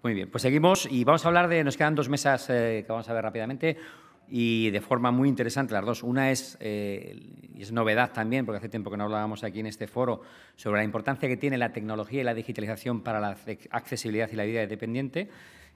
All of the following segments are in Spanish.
Muy bien, pues seguimos y vamos a hablar de, nos quedan dos mesas eh, que vamos a ver rápidamente y de forma muy interesante las dos. Una es, eh, es novedad también, porque hace tiempo que no hablábamos aquí en este foro, sobre la importancia que tiene la tecnología y la digitalización para la accesibilidad y la vida independiente.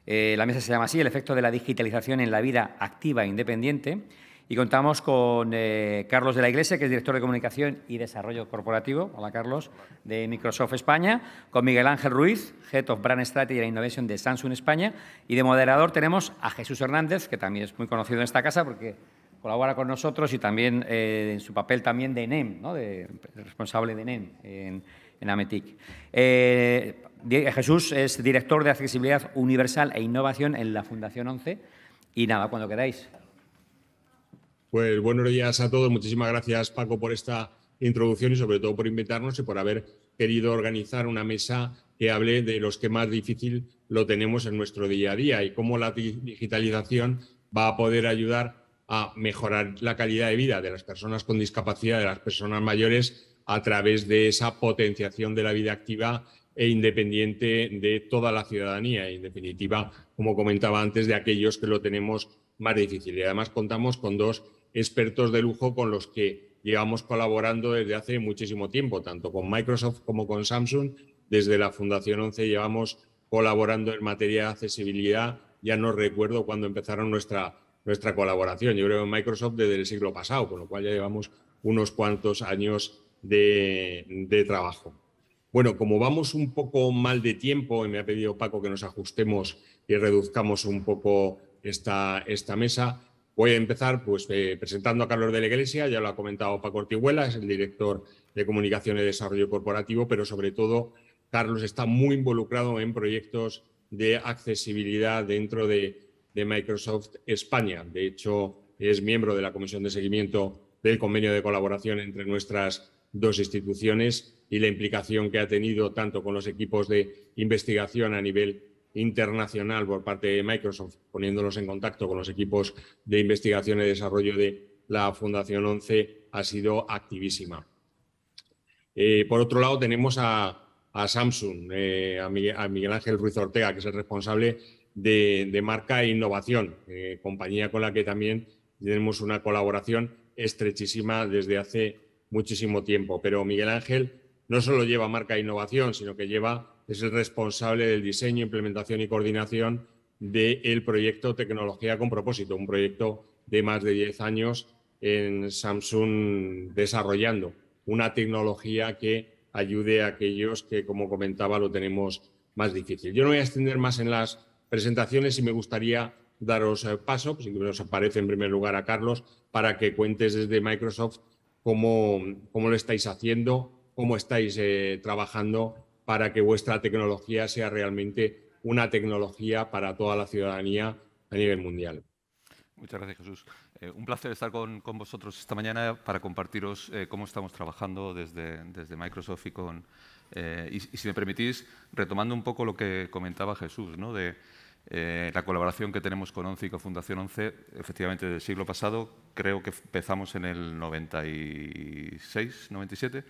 Eh, la mesa se llama así, el efecto de la digitalización en la vida activa e independiente. Y contamos con eh, Carlos de la Iglesia, que es director de Comunicación y Desarrollo Corporativo, hola Carlos, de Microsoft España, con Miguel Ángel Ruiz, Head of Brand Strategy and Innovation de Samsung España, y de moderador tenemos a Jesús Hernández, que también es muy conocido en esta casa porque colabora con nosotros y también eh, en su papel también de NEM, de, responsable de NEM en, Ametic. Eh, Jesús es director de Accesibilidad Universal e Innovación en la Fundación 11 y nada, cuando queráis. Pues buenos días a todos. Muchísimas gracias, Paco, por esta introducción y sobre todo por invitarnos y por haber querido organizar una mesa que hable de los que más difícil lo tenemos en nuestro día a día y cómo la digitalización va a poder ayudar a mejorar la calidad de vida de las personas con discapacidad, de las personas mayores, a través de esa potenciación de la vida activa e independiente de toda la ciudadanía, en definitiva, como comentaba antes, de aquellos que lo tenemos más difícil. Y además contamos con dos expertos de lujo con los que llevamos colaborando desde hace muchísimo tiempo, tanto con Microsoft como con Samsung. Desde la Fundación 11 llevamos colaborando en materia de accesibilidad. Ya no recuerdo cuándo empezaron nuestra, nuestra colaboración. Yo creo en Microsoft desde el siglo pasado, con lo cual ya llevamos unos cuantos años de, trabajo. Bueno, como vamos un poco mal de tiempo, y me ha pedido Paco que nos ajustemos y reduzcamos un poco esta, esta mesa, Voy a empezar pues, eh, presentando a Carlos de la Iglesia, ya lo ha comentado Paco Ortihuela, es el director de Comunicación y Desarrollo Corporativo, pero sobre todo Carlos está muy involucrado en proyectos de accesibilidad dentro de Microsoft España. De hecho, es miembro de la Comisión de Seguimiento del Convenio de Colaboración entre nuestras dos instituciones y la implicación que ha tenido tanto con los equipos de investigación a nivel internacional por parte de Microsoft, poniéndonos en contacto con los equipos de investigación y desarrollo de la Fundación 11, ha sido activísima. Eh, por otro lado, tenemos a, Samsung, eh, a, Miguel, Ángel Ruiz Ortega, que es el responsable de, marca e innovación, eh, compañía con la que también tenemos una colaboración estrechísima desde hace muchísimo tiempo. Pero Miguel Ángel no solo lleva marca e innovación, sino que lleva es el responsable del diseño, implementación y coordinación del proyecto Tecnología con propósito, un proyecto de más de 10 años en Samsung desarrollando una tecnología que ayude a aquellos que, como comentaba, lo tenemos más difícil. Yo no voy a extender más en las presentaciones y me gustaría daros eh, paso, pues, si nos aparece en primer lugar a Carlos, para que cuentes desde Microsoft cómo, cómo lo estáis haciendo, cómo estáis eh, trabajando para que vuestra tecnología sea realmente una tecnología para toda la ciudadanía a nivel mundial. Muchas gracias, Jesús. Eh, un placer estar con, vosotros esta mañana para compartiros eh, cómo estamos trabajando desde, desde Microsoft y con... Eh, y, si me permitís, retomando un poco lo que comentaba Jesús, ¿no? de la colaboración que tenemos con ONCE y con Fundación ONCE, efectivamente, del siglo pasado, creo que empezamos en el 96, 97,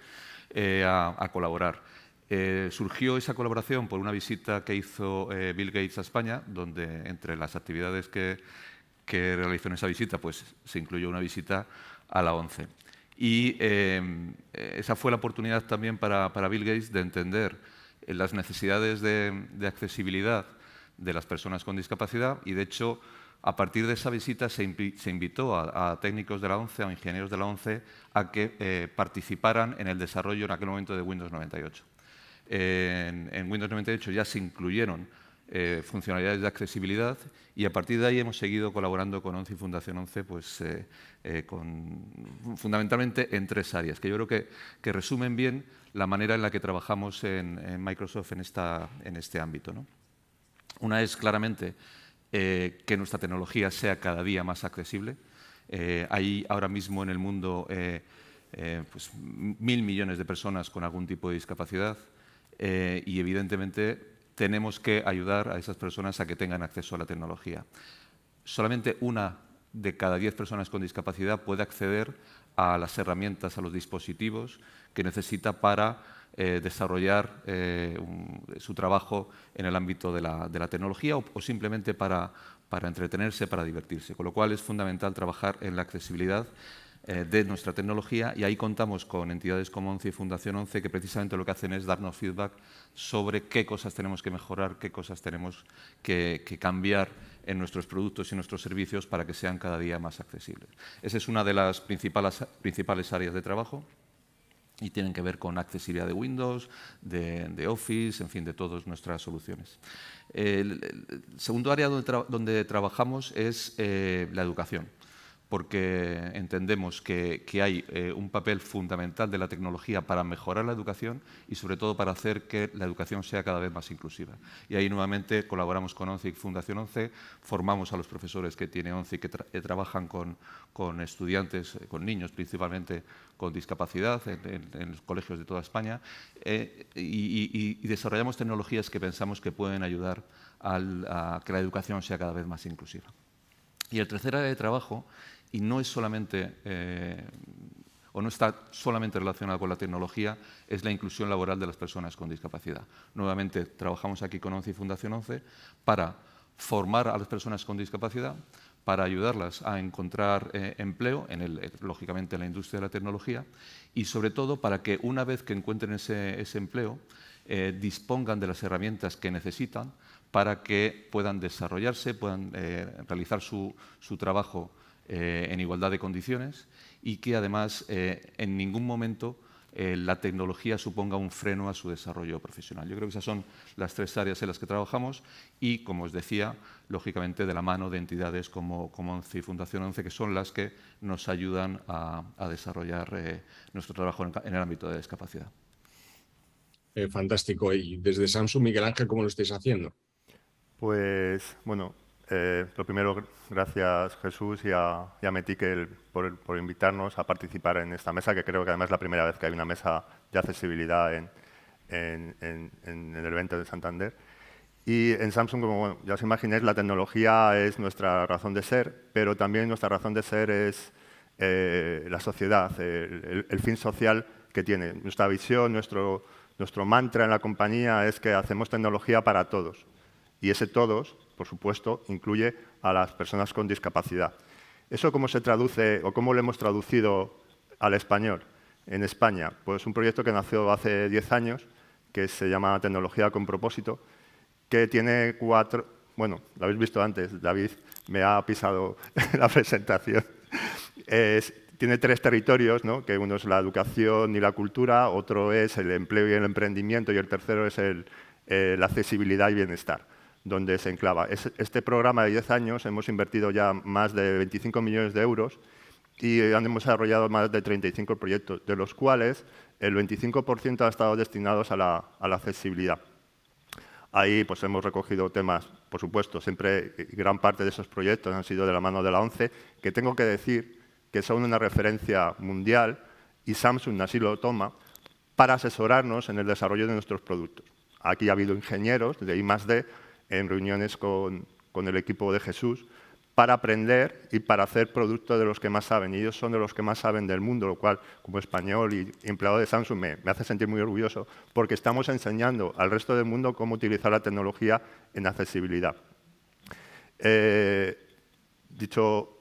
a, a colaborar. Eh, surgió esa colaboración por una visita que hizo eh, Bill Gates a España, donde entre las actividades que, realizó en esa visita, pues se incluyó una visita a la ONCE. Y em, esa fue la oportunidad también para, Bill Gates de entender eh, las necesidades de, accesibilidad de las personas con discapacidad y, de hecho, a partir de esa visita se, invitó a, técnicos de la ONCE, a ingenieros de la ONCE, a que participaran en el desarrollo en aquel momento de Windows 98 en, Windows 98 ya se incluyeron eh, funcionalidades de accesibilidad y a partir de ahí hemos seguido colaborando con 11 y Fundación 11 pues, eh, eh, fundamentalmente en tres áreas, que yo creo que, resumen bien la manera en la que trabajamos en, Microsoft en, este ámbito. Una es claramente que nuestra tecnología sea cada día más accesible. hay ahora mismo en el mundo pues, mil millones de personas con algún tipo de discapacidad. Eh, y evidentemente tenemos que ayudar a esas personas a que tengan acceso a la tecnología. Solamente una de cada diez personas con discapacidad puede acceder a las herramientas, a los dispositivos que necesita para eh, desarrollar eh, su trabajo en el ámbito de la, tecnología o, simplemente para entretenerse, para divertirse. Con lo cual es fundamental trabajar en la accesibilidad eh, de nuestra tecnología y ahí contamos con entidades como ONCE y Fundación ONCE que precisamente lo que hacen es darnos feedback sobre qué cosas tenemos que mejorar, qué cosas tenemos que, cambiar en nuestros productos y nuestros servicios para que sean cada día más accesibles. Esa es una de las principales, áreas de trabajo y tienen que ver con accesibilidad de Windows, de, Office, en fin, de todas nuestras soluciones. El, segundo área donde, trabajamos es eh, la educación porque entendemos que, hay eh, un papel fundamental de la tecnología para mejorar la educación y sobre todo para hacer que la educación sea cada vez más inclusiva. Y ahí nuevamente colaboramos con ONCE y Fundación ONCE, formamos a los profesores que tiene ONCE que, eh, trabajan con, con, estudiantes, eh, con niños principalmente con discapacidad en, los colegios de toda España y, desarrollamos tecnologías que pensamos que pueden ayudar a que la educación sea cada vez más inclusiva. Y el tercer área de trabajo y no es solamente eh, o no está solamente relacionado con la tecnología, es la inclusión laboral de las personas con discapacidad. Nuevamente, trabajamos aquí con ONCE y Fundación ONCE para formar a las personas con discapacidad, para ayudarlas a encontrar eh, empleo, eh, lógicamente en la industria de la tecnología, y sobre todo para que una vez que encuentren ese, empleo, dispongan de las herramientas que necesitan para que puedan desarrollarse, puedan realizar su trabajo eh, en igualdad de condiciones y que además eh, en ningún momento eh, la tecnología suponga un freno a su desarrollo profesional. Yo creo que esas son las tres áreas en las que trabajamos y, como os decía, lógicamente de la mano de entidades como, como ONCE y Fundación ONCE, que son las que nos ayudan a, desarrollar nuestro trabajo en, el ámbito de discapacidad. fantástico. ¿Y desde Samsung, Miguel Ángel, cómo lo estáis haciendo? Pues, bueno, eh, lo primero, gracias Jesús y a, y por, invitarnos a participar en esta mesa, que creo que además es la primera vez que hay una mesa de accesibilidad en, el evento de Santander. Y en Samsung, como ya os imagináis, la tecnología es nuestra razón de ser, pero también nuestra razón de ser es eh, la sociedad, el, fin social que tiene. Nuestra visión, nuestro mantra en la compañía es que hacemos tecnología para todos. Y ese todos por supuesto, incluye a las personas con discapacidad. ¿Eso cómo se traduce o cómo lo hemos traducido al español en España? Pues un proyecto que nació hace 10 años, que se llama Tecnología con Propósito, que tiene cuatro... Bueno, lo habéis visto antes, David me ha pisado la presentación. tiene tres territorios, ¿no? que uno es la educación y la cultura, otro es el empleo y el emprendimiento y el tercero es eh, la accesibilidad y bienestar donde se enclava. este programa de 10 años hemos invertido ya más de 25 millones de euros y hemos desarrollado más de 35 proyectos, de los cuales el 25% ha estado destinados a la, accesibilidad. Ahí pues, hemos recogido temas, por supuesto, siempre gran parte de esos proyectos han sido de la mano de la ONCE, que tengo que decir que son una referencia mundial y Samsung así lo toma, para asesorarnos en el desarrollo de nuestros productos. Aquí ha habido ingenieros de de en reuniones con, el equipo de Jesús para aprender y para hacer producto de los que más saben. Y ellos son de los que más saben del mundo, lo cual, como español y empleado de Samsung, me, hace sentir muy orgulloso, porque estamos enseñando al resto del mundo cómo utilizar la tecnología en accesibilidad. Eh, dicho,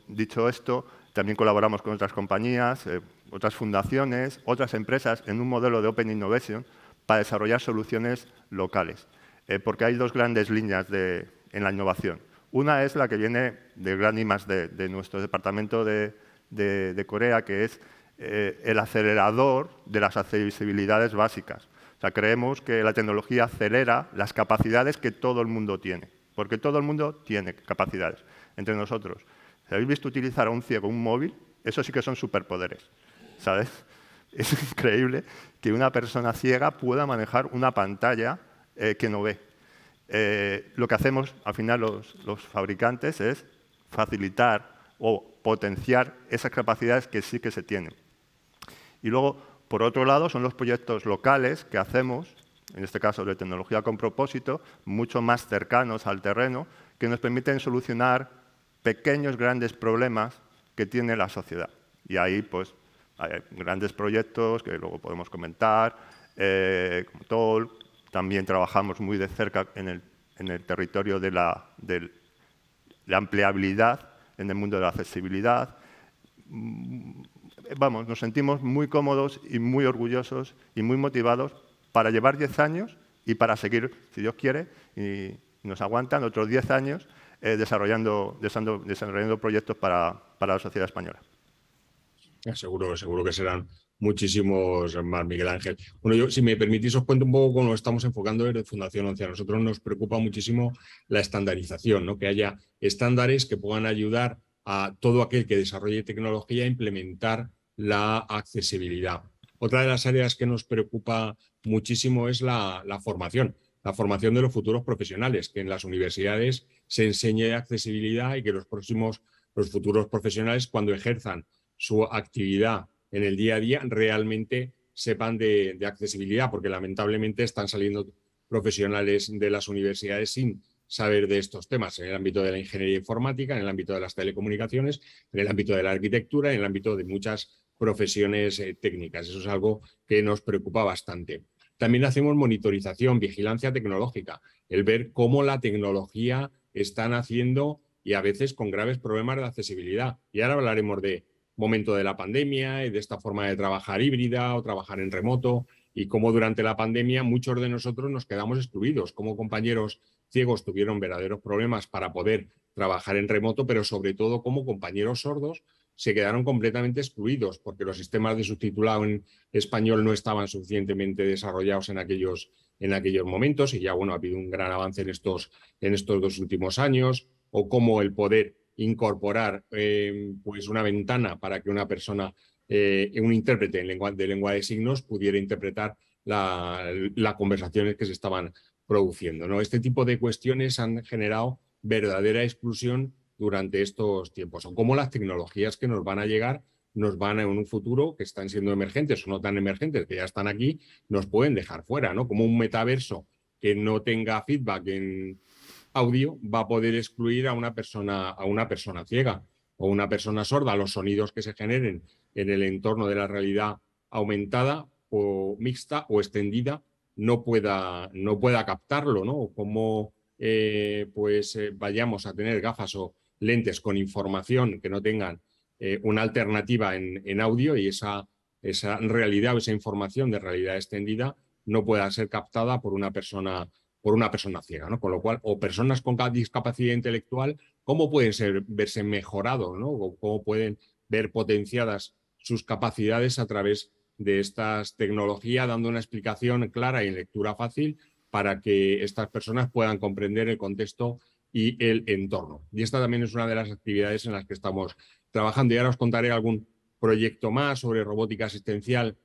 esto, también colaboramos con otras compañías, eh, otras fundaciones, otras empresas en un modelo de Open Innovation para desarrollar soluciones locales. Eh, porque hay dos grandes líneas en la innovación. Una es la que viene de gran de, de nuestro departamento de, Corea, que es eh, el acelerador de las accesibilidades básicas. O sea, creemos que la tecnología acelera las capacidades que todo el mundo tiene, porque todo el mundo tiene capacidades. Entre nosotros, habéis visto utilizar a un ciego un móvil, eso sí que son superpoderes, ¿sabes? Es increíble que una persona ciega pueda manejar una pantalla eh, que no ve. Eh, lo que hacemos al final los, fabricantes es facilitar o potenciar esas capacidades que sí que se tienen. Y luego, por otro lado, son los proyectos locales que hacemos, en este caso de tecnología con propósito, mucho más cercanos al terreno, que nos permiten solucionar pequeños, grandes problemas que tiene la sociedad. Y ahí, pues, hay grandes proyectos que luego podemos comentar, eh, como TOL, también trabajamos muy de cerca en el, territorio de la, de la ampliabilidad, en el mundo de la accesibilidad. Mm, vamos, nos sentimos muy cómodos y muy orgullosos y muy motivados para llevar 10 años y para seguir, si Dios quiere, y nos aguantan otros 10 años eh, desarrollando, desarrollando, proyectos para, para la sociedad española. Seguro, seguro que serán muchísimos más, Miguel Ángel. Bueno, yo, si me permitís, os cuento un poco cómo estamos enfocando desde Fundación 11. A nosotros nos preocupa muchísimo la estandarización, ¿no? que haya estándares que puedan ayudar a todo aquel que desarrolle tecnología a implementar la accesibilidad. Otra de las áreas que nos preocupa muchísimo es la, la formación, la formación de los futuros profesionales, que en las universidades se enseñe accesibilidad y que los próximos, los futuros profesionales, cuando ejerzan su actividad en el día a día realmente sepan de, accesibilidad, porque lamentablemente están saliendo profesionales de las universidades sin saber de estos temas en el ámbito de la ingeniería informática, en el ámbito de las telecomunicaciones, en el ámbito de la arquitectura, en el ámbito de muchas profesiones eh, técnicas. Eso es algo que nos preocupa bastante. También hacemos monitorización, vigilancia tecnológica, el ver cómo la tecnología está haciendo y a veces con graves problemas de accesibilidad. Y ahora hablaremos de momento de la pandemia y de esta forma de trabajar híbrida o trabajar en remoto y cómo durante la pandemia muchos de nosotros nos quedamos excluidos, como compañeros ciegos tuvieron verdaderos problemas para poder trabajar en remoto, pero sobre todo como compañeros sordos se quedaron completamente excluidos porque los sistemas de subtitulado en español no estaban suficientemente desarrollados en aquellos, en aquellos momentos y ya bueno, ha habido un gran avance en estos, en estos dos últimos años o como el poder incorporar em, pues una ventana para que una persona, eh, un intérprete de lengua de signos pudiera interpretar las conversaciones que se estaban produciendo. ¿no? Este tipo de cuestiones han generado verdadera exclusión durante estos tiempos. Son como las tecnologías que nos van a llegar, nos van a, en un futuro que están siendo emergentes o no tan emergentes, que ya están aquí, nos pueden dejar fuera, ¿no? Como un metaverso que no tenga feedback en, audio va a poder excluir a una persona, a una persona ciega o una persona sorda, los sonidos que se generen en el entorno de la realidad aumentada o mixta o extendida no pueda, no pueda captarlo, ¿no? Como eh, pues eh, vayamos a tener gafas o lentes con información que no tengan eh, una alternativa en, audio y esa, esa realidad o esa información de realidad extendida no pueda ser captada por una persona por una persona ciega, ¿no? Con lo cual, o personas con discapacidad intelectual, ¿cómo pueden ser, verse mejorados, ¿no? ¿Cómo pueden ver potenciadas sus capacidades a través de estas tecnologías, dando una explicación clara y lectura fácil para que estas personas puedan comprender el contexto y el entorno. Y esta también es una de las actividades en las que estamos trabajando. Y ahora os contaré algún proyecto más sobre robótica asistencial.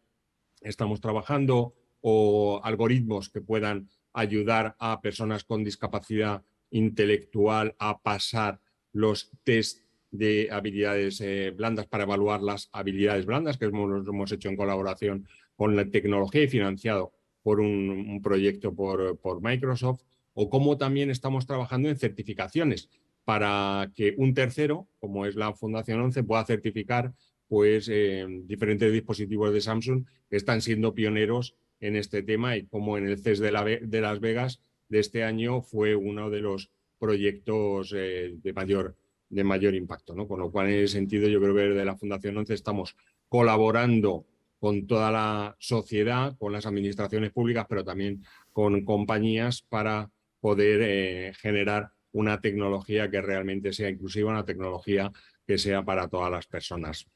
Estamos trabajando o algoritmos que puedan ayudar a personas con discapacidad intelectual a pasar los test de habilidades eh, blandas para evaluar las habilidades blandas, que hemos, hecho en colaboración con la tecnología y financiado por un, proyecto por, Microsoft, o cómo también estamos trabajando en certificaciones para que un tercero, como es la Fundación 11, pueda certificar pues, eh, diferentes dispositivos de Samsung que están siendo pioneros en este tema y como en el CES de, Las Vegas de este año fue uno de los proyectos eh, de, mayor, de mayor impacto. Con lo cual, en ese sentido, yo creo que desde la Fundación 11 estamos colaborando con toda la sociedad, con las administraciones públicas, pero también con compañías para poder eh, generar una tecnología que realmente sea inclusiva, una tecnología que sea para todas las personas.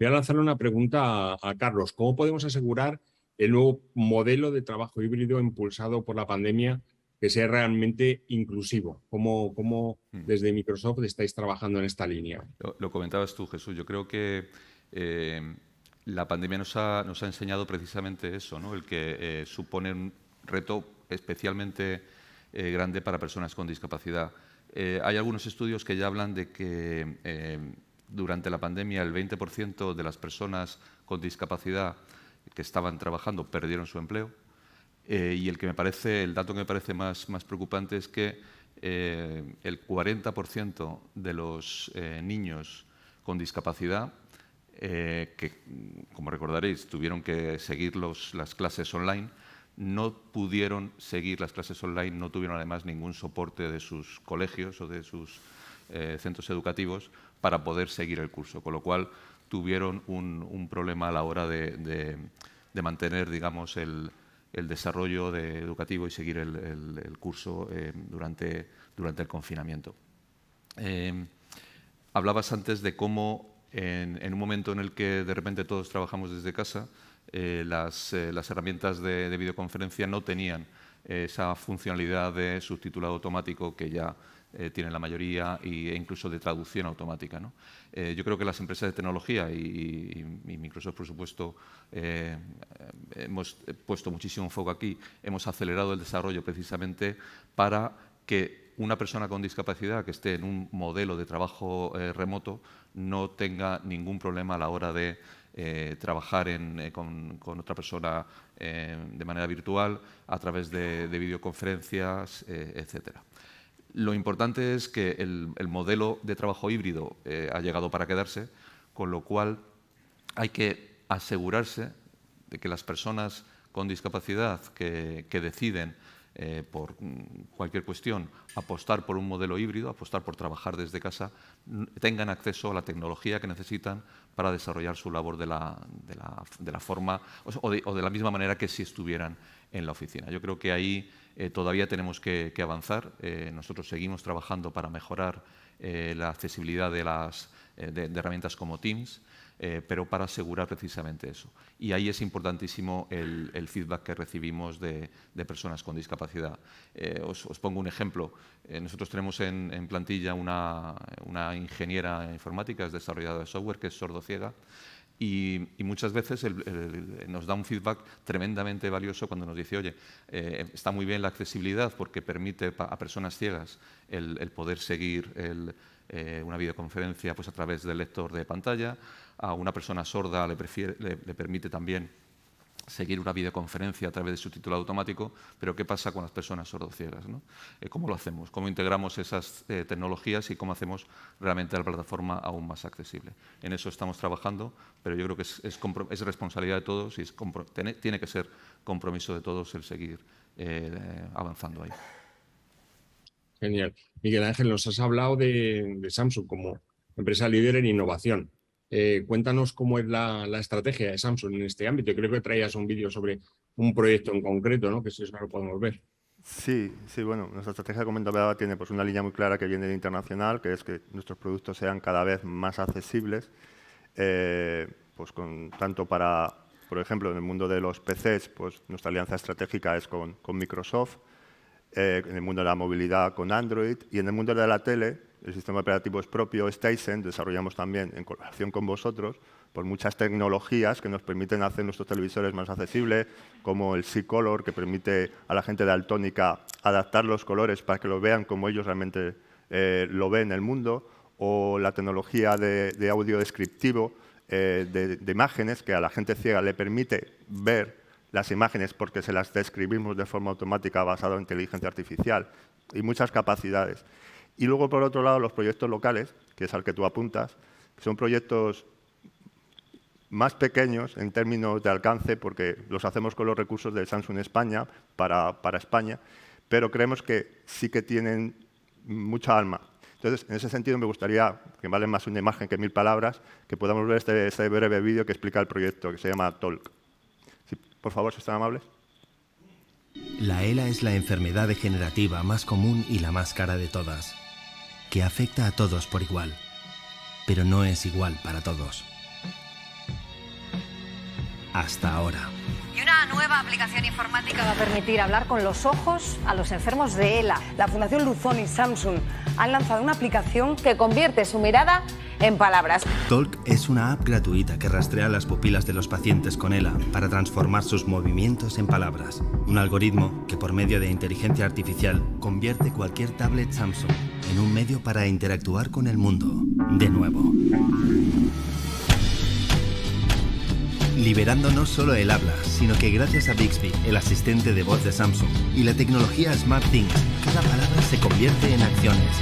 Voy a lanzarle una pregunta a Carlos. ¿Cómo podemos asegurar el nuevo modelo de trabajo híbrido impulsado por la pandemia que sea realmente inclusivo. ¿Cómo, hmm. desde Microsoft estáis trabajando en esta línea? Lo, comentabas tú, Jesús. Yo creo que eh, la pandemia nos ha, enseñado precisamente eso, ¿no? el que eh, supone un reto especialmente eh, grande para personas con discapacidad. hay algunos estudios que ya hablan de que durante la pandemia el 20% de las personas con discapacidad que estaban trabajando perdieron su empleo. Eh, y el, que me parece, el dato que me parece más, más preocupante es que eh, el 40% de los eh, niños con discapacidad, que como recordaréis tuvieron que seguir las clases online, no pudieron seguir las clases online, no tuvieron además ningún soporte de sus colegios o de sus centros educativos para poder seguir el curso. Con lo cual, tuvieron un, problema a la hora de, mantener, digamos, el, desarrollo educativo y seguir el, curso eh, durante, durante el confinamiento. Eh, hablabas antes de cómo en, un momento en el que de repente todos trabajamos desde casa, eh, las, herramientas de, de, videoconferencia no tenían esa funcionalidad de subtitulado automático que ya eh, tienen la mayoría e incluso de traducción automática. Eh, yo creo que las empresas de tecnología y, Microsoft, por supuesto, eh, hemos puesto muchísimo foco aquí, hemos acelerado el desarrollo precisamente para que una persona con discapacidad que esté en un modelo de trabajo remoto no tenga ningún problema a la hora de trabajar con, otra persona de manera virtual a través de, de videoconferencias, etcétera. Lo importante es que el, modelo de trabajo híbrido eh, ha llegado para quedarse, con lo cual hay que asegurarse de que las personas con discapacidad que, deciden eh, por cualquier cuestión apostar por un modelo híbrido, apostar por trabajar desde casa, tengan acceso a la tecnología que necesitan para desarrollar su labor de la, forma o de la misma manera que si estuvieran en la oficina. Yo creo que ahí eh, todavía tenemos que, avanzar. Eh, nosotros seguimos trabajando para mejorar eh, la accesibilidad de, las, herramientas como Teams, pero para asegurar precisamente eso. Y ahí es importantísimo el, feedback que recibimos de, personas con discapacidad. Os, pongo un ejemplo. nosotros tenemos en, plantilla una, una, ingeniera informática, es desarrolladora de software, que es sordo ciega y, muchas veces nos da un feedback tremendamente valioso cuando nos dice, oye, eh, está muy bien la accesibilidad porque permite a personas ciegas el, poder seguir eh, una videoconferencia pues, a través del lector de pantalla, a una persona sorda le permite también seguir una videoconferencia a través de su título automático, pero ¿qué pasa con las personas sordociegas? ¿no? Eh, ¿Cómo lo hacemos? ¿Cómo integramos esas eh, tecnologías y cómo hacemos realmente la plataforma aún más accesible? En eso estamos trabajando, pero yo creo que es, responsabilidad de todos y es tiene que ser compromiso de todos el seguir eh, avanzando ahí. Genial. Miguel Ángel, nos has hablado de, de Samsung como empresa líder en innovación. Eh, cuéntanos cómo es la, estrategia de Samsung en este ámbito. creo que traías un vídeo sobre un proyecto en concreto, ¿no? que si eso lo podemos ver. Sí, sí, bueno, nuestra estrategia de tiene pues, una línea muy clara que viene de internacional, que es que nuestros productos sean cada vez más accesibles, eh, pues con, tanto para, por ejemplo, en el mundo de los PCs, pues nuestra alianza estratégica es con, Microsoft, eh, en el mundo de la movilidad con Android y en el mundo de la tele, el sistema operativo es propio, es desarrollamos también en colaboración con vosotros, por muchas tecnologías que nos permiten hacer nuestros televisores más accesibles, como el C-Color, que permite a la gente de daltónica adaptar los colores para que lo vean como ellos realmente eh, lo ven en el mundo, o la tecnología de, audio descriptivo eh, de, de, imágenes, que a la gente ciega le permite ver las imágenes porque se las describimos de forma automática basada en inteligencia artificial y muchas capacidades. Y luego, por otro lado, los proyectos locales, que es al que tú apuntas, son proyectos más pequeños en términos de alcance, porque los hacemos con los recursos del Samsung España para, España, pero creemos que sí que tienen mucha alma. Entonces, en ese sentido, me gustaría, que vale más una imagen que mil palabras, que podamos ver este, este, breve vídeo que explica el proyecto, que se llama Talk. por favor, si están amables. La ELA es la enfermedad degenerativa más común y la más cara de todas que afecta a todos por igual, pero no es igual para todos. Hasta ahora. Y una nueva aplicación informática va a permitir hablar con los ojos a los enfermos de ELA. La Fundación Luzón y Samsung han lanzado una aplicación que convierte su mirada en palabras. Talk es una app gratuita que rastrea las pupilas de los pacientes con ELA para transformar sus movimientos en palabras. Un algoritmo que por medio de inteligencia artificial convierte cualquier tablet Samsung en un medio para interactuar con el mundo de nuevo. Liberando no solo el habla, sino que gracias a Bixby, el asistente de voz de Samsung, y la tecnología SmartThings, cada palabra se convierte en acciones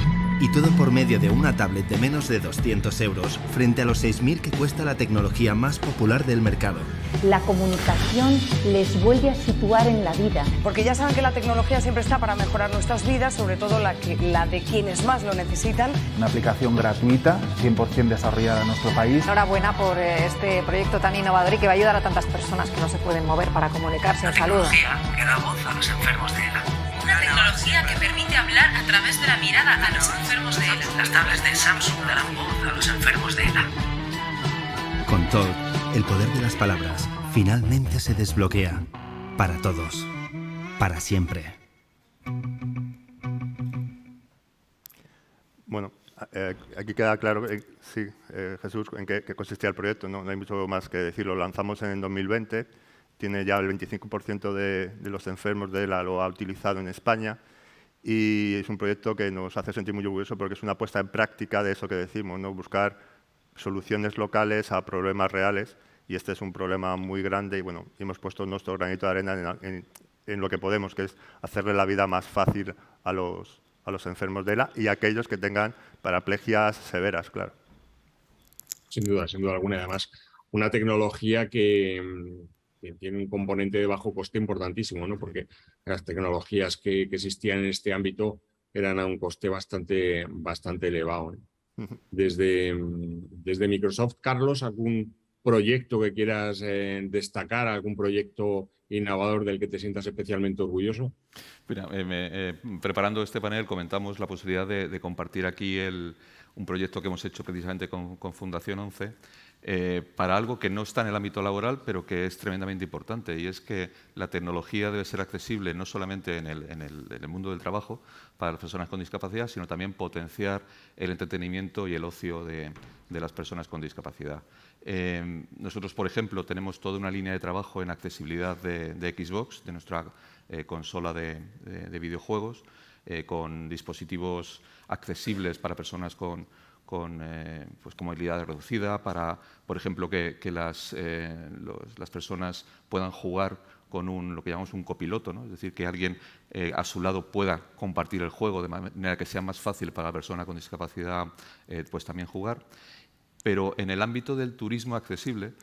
y todo por medio de una tablet de menos de 200 euros, frente a los 6.000 que cuesta la tecnología más popular del mercado. La comunicación les vuelve a situar en la vida. Porque ya saben que la tecnología siempre está para mejorar nuestras vidas, sobre todo la, de quienes más lo necesitan. Una aplicación gratuita, 100% desarrollada en nuestro país. Enhorabuena por eh, este proyecto tan innovador y que va a ayudar a tantas personas que no se pueden mover para comunicarse. Un saludo. Que voz a los enfermos de que permite hablar a través de la mirada a los enfermos de ELA. Las tablas de Samsung darán voz a los enfermos de ELA. Con todo, el poder de las palabras finalmente se desbloquea. Para todos. Para siempre. Bueno, eh, aquí queda claro, eh, sí, eh, Jesús, en qué, consistía el proyecto. ¿no? hay mucho más que decir. Lo lanzamos en el 2020. Tiene ya el 25% de, de, los enfermos de ELA lo ha utilizado en España y es un proyecto que nos hace sentir muy orgulloso porque es una puesta en práctica de eso que decimos, ¿no? buscar soluciones locales a problemas reales y este es un problema muy grande y bueno, hemos puesto nuestro granito de arena en, lo que podemos, que es hacerle la vida más fácil a los, a los enfermos de ELA y a aquellos que tengan paraplegias severas, claro. Sin duda, sin duda alguna. Además, una tecnología que, tiene un componente de bajo coste importantísimo, porque las tecnologías que, existían en este ámbito eran a un coste bastante, bastante elevado. Desde, Microsoft, Carlos, ¿algún proyecto que quieras eh, destacar, algún proyecto innovador del que te sientas especialmente orgulloso? Mira, eh, eh, preparando este panel comentamos la posibilidad de, compartir aquí un proyecto que hemos hecho precisamente con, con Fundación 11 eh, para algo que no está en el ámbito laboral, pero que es tremendamente importante, y es que la tecnología debe ser accesible no solamente en el, mundo del trabajo para las personas con discapacidad, sino también potenciar el entretenimiento y el ocio de, las personas con discapacidad. Em, nosotros, por ejemplo, tenemos toda una línea de trabajo en accesibilidad de, Xbox, de nuestra eh, consola de, de videojuegos, eh, con dispositivos accesibles para personas con, con, eh, pues, movilidad reducida, para, por ejemplo, que, las, eh, las personas puedan jugar con un, lo que llamamos un copiloto, ¿no? es decir, que alguien eh, a su lado pueda compartir el juego de manera que sea más fácil para la persona con discapacidad pues también jugar. Pero en el ámbito del turismo accesible,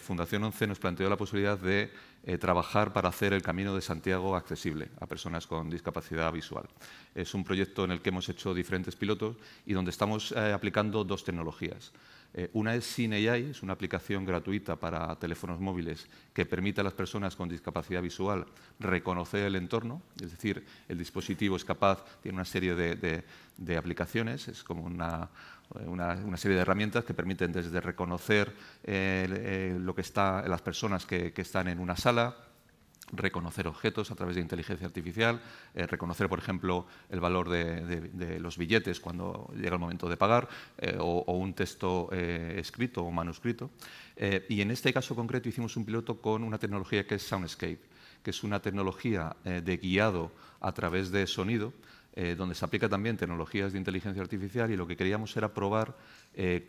Fundación 11 nos planteó la posibilidad de eh, trabajar para hacer el Camino de Santiago accesible a personas con discapacidad visual. Es un proyecto en el que hemos hecho diferentes pilotos y donde estamos eh, aplicando dos tecnologías. Eh, una es CineAI, es una aplicación gratuita para teléfonos móviles que permite a las personas con discapacidad visual reconocer el entorno, es decir, el dispositivo es capaz, tiene una serie de, aplicaciones, es como eh, una, una, serie de herramientas que permiten desde reconocer eh, lo que está, las personas que están en una sala, reconocer objetos a través de inteligencia artificial, eh, reconocer, por ejemplo, el valor de, los billetes cuando llega el momento de pagar, eh, o, un texto eh, escrito o manuscrito. y en este caso concreto hicimos un piloto con una tecnología que es Soundscape, que es una tecnología de guiado a través de sonido, donde se aplica también tecnologías de inteligencia artificial y lo que queríamos era probar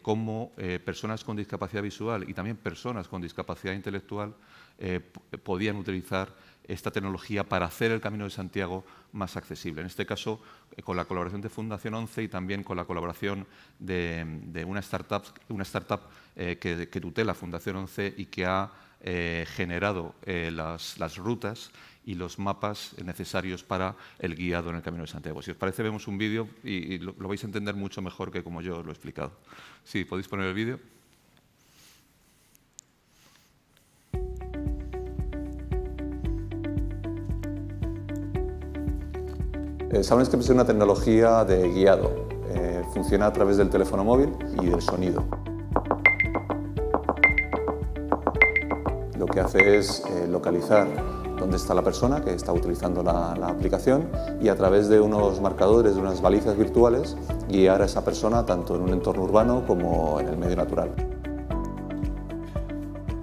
cómo personas con discapacidad visual y también personas con discapacidad intelectual eh, podían utilizar esta tecnología para hacer el Camino de Santiago más accesible. En este caso, eh, con la colaboración de Fundación 11 y también con la colaboración de, una startup, una startup eh, que, que, tutela Fundación 11 y que ha generado las, rutas y los mapas necesarios para el guiado en el Camino de Santiago. Si os parece, vemos un vídeo y, lo, vais a entender mucho mejor que como yo lo he explicado. Sí, podéis poner el vídeo. Eh, Saben que es una tecnología de guiado. Eh, funciona a través del teléfono móvil y del sonido. Lo que hace es eh, localizar dónde está la persona que está utilizando la, aplicación y a través de unos marcadores, de unas balizas virtuales, guiar a esa persona tanto en un entorno urbano como en el medio natural.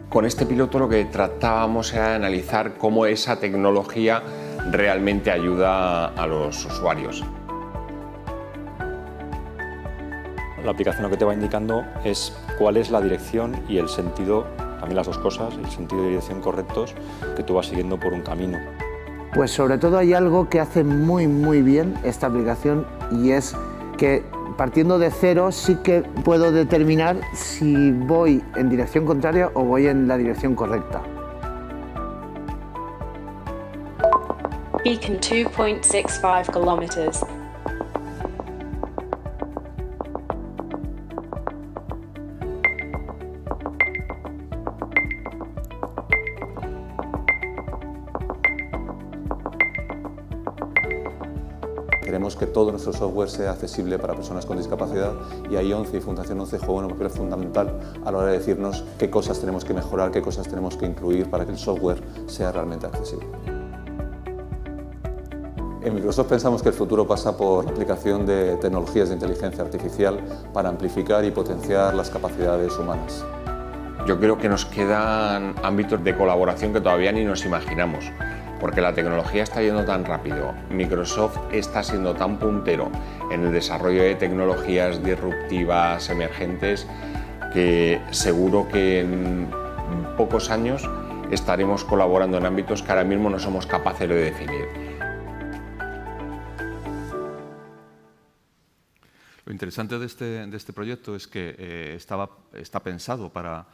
Con este piloto lo que tratábamos era analizar cómo esa tecnología realmente ayuda a los usuarios. La aplicación lo que te va indicando es cuál es la dirección y el sentido, también las dos cosas, el sentido y dirección correctos que tú vas siguiendo por un camino. Pues sobre todo hay algo que hace muy muy bien esta aplicación y es que partiendo de cero sí que puedo determinar si voy en dirección contraria o voy en la dirección correcta. Beacon 2.65 kilómetros. Queremos que todo nuestro software sea accesible para personas con discapacidad y ahí 11 y Fundación ONCE juegan un papel fundamental a la hora de decirnos qué cosas tenemos que mejorar, qué cosas tenemos que incluir para que el software sea realmente accesible. En Microsoft pensamos que el futuro pasa por la aplicación de tecnologías de inteligencia artificial para amplificar y potenciar las capacidades humanas. Yo creo que nos quedan ámbitos de colaboración que todavía ni nos imaginamos, porque la tecnología está yendo tan rápido, Microsoft está siendo tan puntero en el desarrollo de tecnologías disruptivas, emergentes, que seguro que en pocos años estaremos colaborando en ámbitos que ahora mismo no somos capaces de definir. Lo interesante de este, de este proyecto es que eh, está pensado para,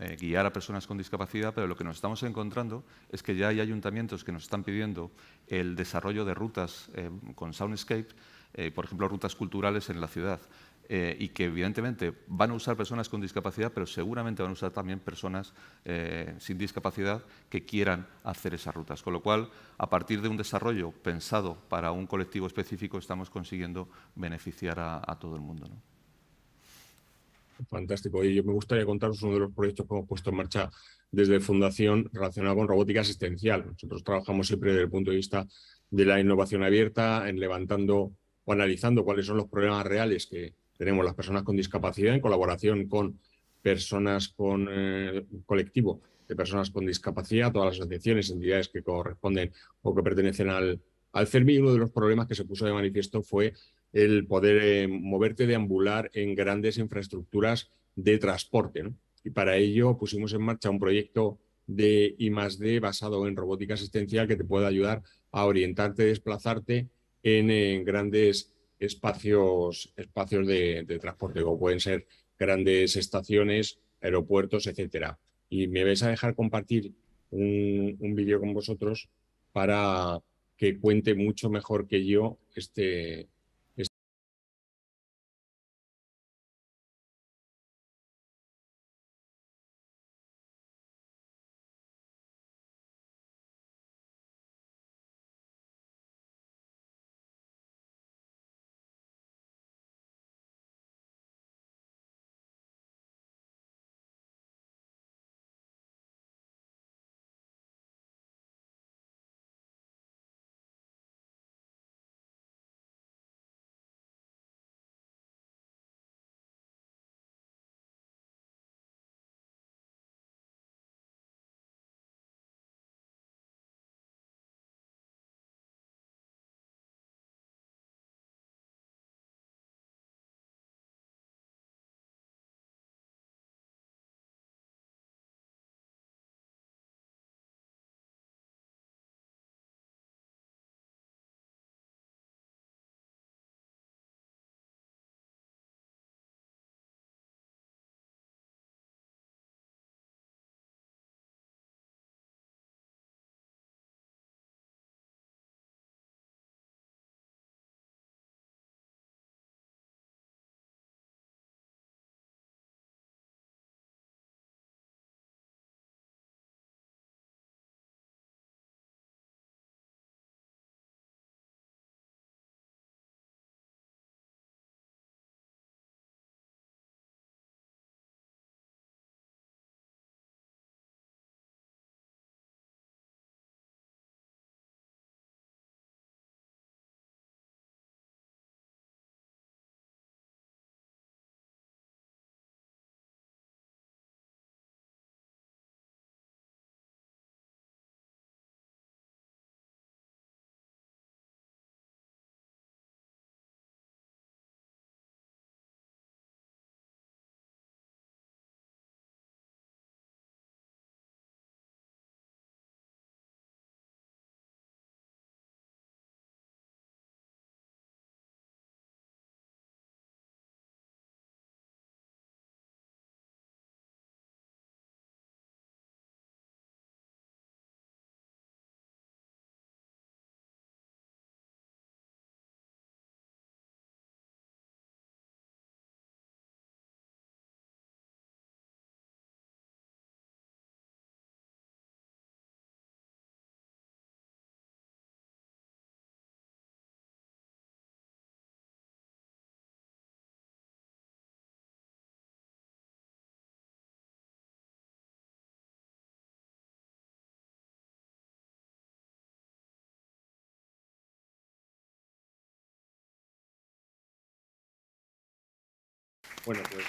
eh, guiar a personas con discapacidad, pero lo que nos estamos encontrando es que ya hay ayuntamientos que nos están pidiendo el desarrollo de rutas eh, con soundscape, por ejemplo, rutas culturales en la ciudad. Eh, y que evidentemente van a usar personas con discapacidad, pero seguramente van a usar también personas eh, sin discapacidad que quieran hacer esas rutas. Con lo cual, a partir de un desarrollo pensado para un colectivo específico, estamos consiguiendo beneficiar a, todo el mundo. Fantástico. Y yo me gustaría contaros uno de los proyectos que hemos puesto en marcha desde Fundación relacionado con robótica asistencial. Nosotros trabajamos siempre desde el punto de vista de la innovación abierta, en levantando o analizando cuáles son los problemas reales que, tenemos las personas con discapacidad en colaboración con personas con eh, colectivo de personas con discapacidad, todas las asociaciones, entidades que corresponden o que pertenecen al, al CERMI. Uno de los problemas que se puso de manifiesto fue el poder eh, moverte, deambular en grandes infraestructuras de transporte. Y para ello pusimos en marcha un proyecto de I D basado en robótica asistencial que te pueda ayudar a orientarte, desplazarte en, en grandes espacios, espacios de, transporte, como pueden ser grandes estaciones, aeropuertos, etcétera. Y me vais a dejar compartir un, un vídeo con vosotros para que cuente mucho mejor que yo este, Bueno, pues.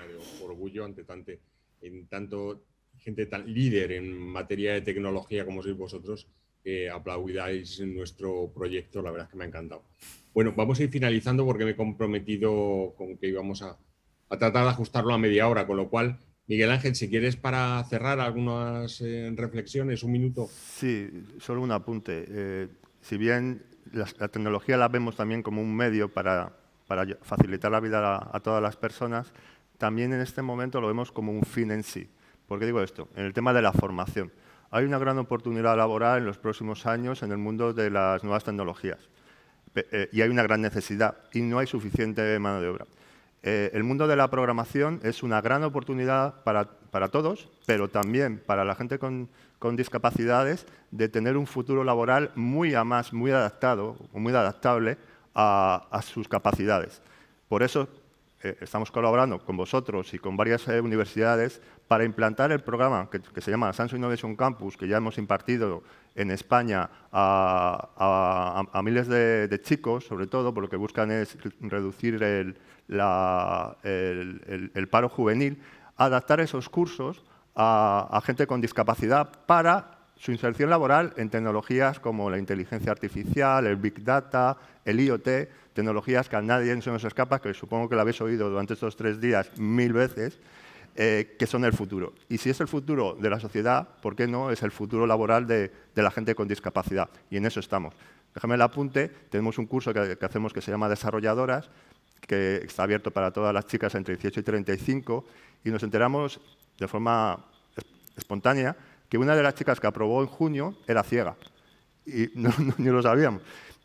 pues, pues. orgullo ante tante, en tanto gente tan líder en materia de tecnología como sois vosotros, que aplaudáis nuestro proyecto, la verdad es que me ha encantado. Bueno, vamos a ir finalizando porque me he comprometido con que íbamos a, a tratar de ajustarlo a media hora, con lo cual, Miguel Ángel, si quieres para cerrar algunas eh, reflexiones, un minuto. Sí, solo un apunte. Eh, si bien la, tecnología la vemos también como un medio para, facilitar la vida a, todas las personas, también en este momento lo vemos como un fin en sí. ¿Por qué digo esto? En el tema de la formación. Hay una gran oportunidad laboral en los próximos años en el mundo de las nuevas tecnologías eh, y hay una gran necesidad y no hay suficiente mano de obra. Eh, el mundo de la programación es una gran oportunidad para todos, pero también para la gente con, con discapacidades de tener un futuro laboral muy a más, muy adaptado, muy adaptable a, sus capacidades. Por eso eh, estamos colaborando con vosotros y con varias eh, universidades para implantar el programa que, se llama Samsung Innovation Campus, que ya hemos impartido en España a, miles de, chicos, sobre todo, porque lo que buscan es reducir el, el paro juvenil, adaptar esos cursos a, gente con discapacidad para su inserción laboral en tecnologías como la inteligencia artificial, el Big Data, el IoT, tecnologías que a nadie se nos escapa, que supongo que la habéis oído durante estos tres días mil veces, eh, que son el futuro. Y si es el futuro de la sociedad, ¿por qué no? Es el futuro laboral de, la gente con discapacidad. Y en eso estamos. Déjame el apunte, tenemos un curso que, que hacemos que se llama Desarrolladoras, que está abierto para todas las chicas entre 18 y 35, y nos enteramos de forma espontánea, que una de las chicas que aprobó en junio era ciega. Y no, ni lo sabíamos.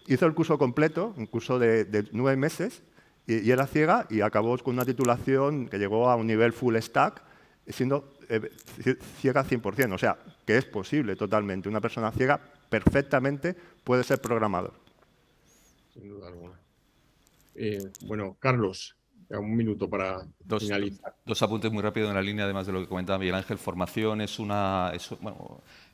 Hizo el curso completo, un curso de, nueve meses, y, era ciega y acabó con una titulación que llegó a un nivel full stack, siendo eh, ciega 100%. O sea, que es posible totalmente. Una persona ciega perfectamente puede ser programador. Sin duda alguna. Eh, bueno, Carlos, un minuto para dos, finalizar. Dos apuntes muy rápido en la línea, además de lo que comentaba Miguel Ángel. Formación es una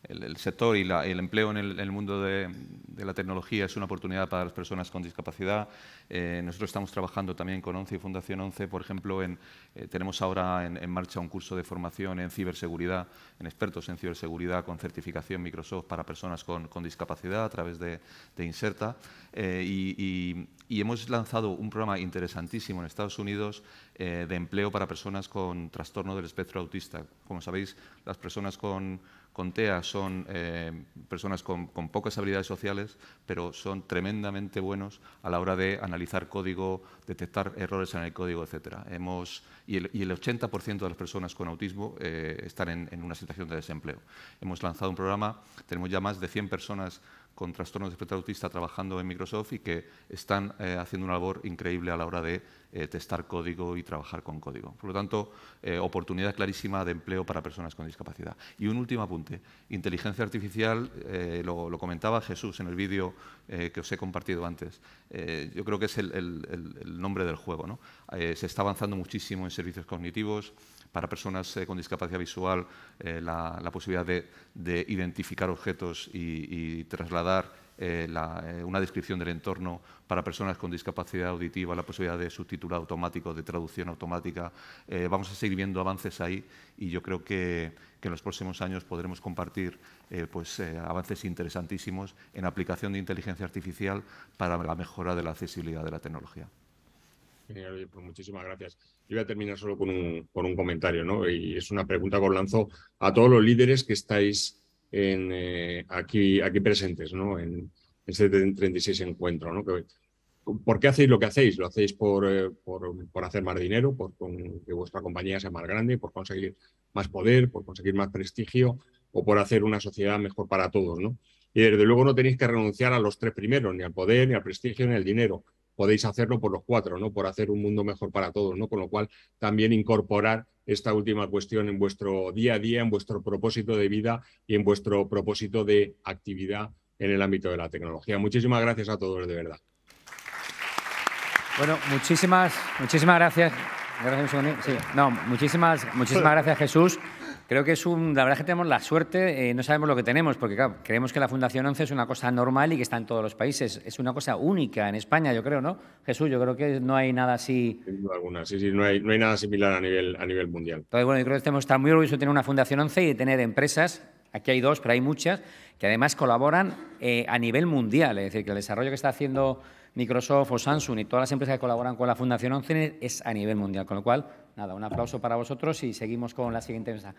el, sector y el empleo en el, mundo de, la tecnología es una oportunidad para las personas con discapacidad. Eh, nosotros estamos trabajando también con ONCE y Fundación ONCE, por ejemplo, en, eh, tenemos ahora en, marcha un curso de formación en ciberseguridad, en expertos en ciberseguridad con certificación Microsoft para personas con, discapacidad a través de, Inserta. Eh, y, y, hemos lanzado un programa interesantísimo en Estados Unidos de empleo para personas con trastorno del espectro autista. Como sabéis, las personas con con TEA son eh, personas con, pocas habilidades sociales, pero son tremendamente buenos a la hora de analizar código, detectar errores en el código, etc. Hemos, y, el, 80% de las personas con autismo eh, están en, una situación de desempleo. Hemos lanzado un programa, tenemos ya más de 100 personas con trastornos de espectro autista trabajando en Microsoft y que están eh, haciendo una labor increíble a la hora de eh, testar código y trabajar con código. Por lo tanto, eh, oportunidad clarísima de empleo para personas con discapacidad. Y un último apunte. Inteligencia artificial, eh, lo, comentaba Jesús en el vídeo que os he compartido antes. yo creo que es el, nombre del juego. se está avanzando muchísimo en servicios cognitivos, para personas con discapacidad visual la, posibilidad de, identificar objetos y, trasladar eh, la, eh, una descripción del entorno para personas con discapacidad auditiva, la posibilidad de subtítulo automático, de traducción automática. Eh, vamos a seguir viendo avances ahí y yo creo que, que en los próximos años podremos compartir pues, avances interesantísimos en aplicación de inteligencia artificial para la mejora de la accesibilidad de la tecnología. Pues muchísimas gracias. Yo voy a terminar solo con un, un comentario, ¿no? Y es una pregunta que os lanzo a todos los líderes que estáis en, eh, aquí, aquí presentes, ¿no? En este 36 encuentro, ¿no? ¿Por qué hacéis lo que hacéis? ¿Lo hacéis por, eh, por, hacer más dinero, por que vuestra compañía sea más grande, por conseguir más poder, por conseguir más prestigio o por hacer una sociedad mejor para todos? ¿no? Y desde luego no tenéis que renunciar a los tres primeros, ni al poder, ni al prestigio, ni al dinero podéis hacerlo por los cuatro, ¿no? Por hacer un mundo mejor para todos, ¿no? Con lo cual, también incorporar esta última cuestión en vuestro día a día, en vuestro propósito de vida y en vuestro propósito de actividad en el ámbito de la tecnología. Muchísimas gracias a todos, de verdad. Bueno, muchísimas, muchísimas gracias. Sí, no, muchísimas, muchísimas gracias, Jesús. Creo que es un, la verdad es que tenemos la suerte, eh, no sabemos lo que tenemos, porque creemos que la Fundación 11 es una cosa normal y que está en todos los países, es una cosa única en España, yo creo, ¿no? Jesús, yo creo que no hay nada así. sí, sí, no hay, nada similar a nivel, a nivel mundial. Entonces, bueno, yo creo que tenemos estar muy orgullosos de tener una Fundación 11 y de tener empresas, aquí hay dos, pero hay muchas, que además colaboran eh, a nivel mundial, es decir, que el desarrollo que está haciendo... Microsoft o Samsung y todas las empresas que colaboran con la Fundación 11 es a nivel mundial. Con lo cual, nada, un aplauso para vosotros y seguimos con la siguiente mesa.